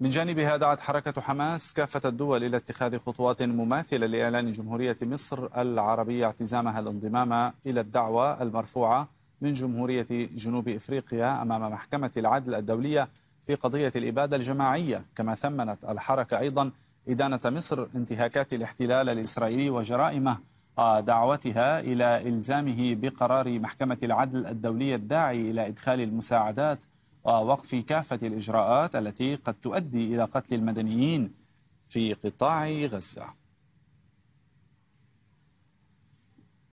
من جانبها دعت حركة حماس كافة الدول إلى اتخاذ خطوات مماثلة لإعلان جمهورية مصر العربية اعتزامها الانضمام إلى الدعوة المرفوعة من جمهورية جنوب إفريقيا أمام محكمة العدل الدولية في قضية الإبادة الجماعية كما ثمنت الحركة أيضا إدانة مصر انتهاكات الاحتلال الإسرائيلي وجرائمه دعوتها إلى إلزامه بقرار محكمة العدل الدولية الداعي إلى إدخال المساعدات ووقف كافة الإجراءات التي قد تؤدي إلى قتل المدنيين في قطاع غزة